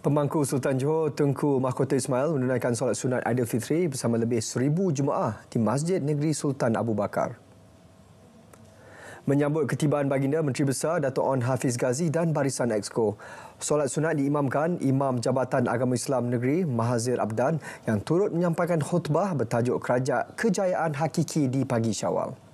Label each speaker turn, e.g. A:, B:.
A: Pemangku Sultan Johor Tengku Mahkota Ismail menunaikan solat sunat Fitri bersama lebih seribu jemaah di Masjid Negeri Sultan Abu Bakar. Menyambut ketibaan baginda Menteri Besar Datuk On Hafiz Ghazi dan Barisan Exco. Solat sunat diimamkan Imam Jabatan Agama Islam Negeri Mahazir Abdan yang turut menyampaikan khutbah bertajuk Kerajaan Kejayaan Hakiki di pagi syawal.